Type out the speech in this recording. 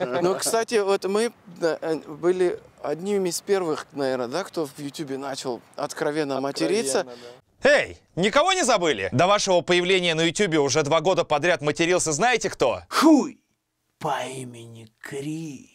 Ну, кстати, вот мы э, были одними из первых, наверное, да, кто в Ютубе начал откровенно, откровенно материться. Да. Эй, никого не забыли? До вашего появления на Ютубе уже два года подряд матерился знаете кто? Хуй по имени Крис.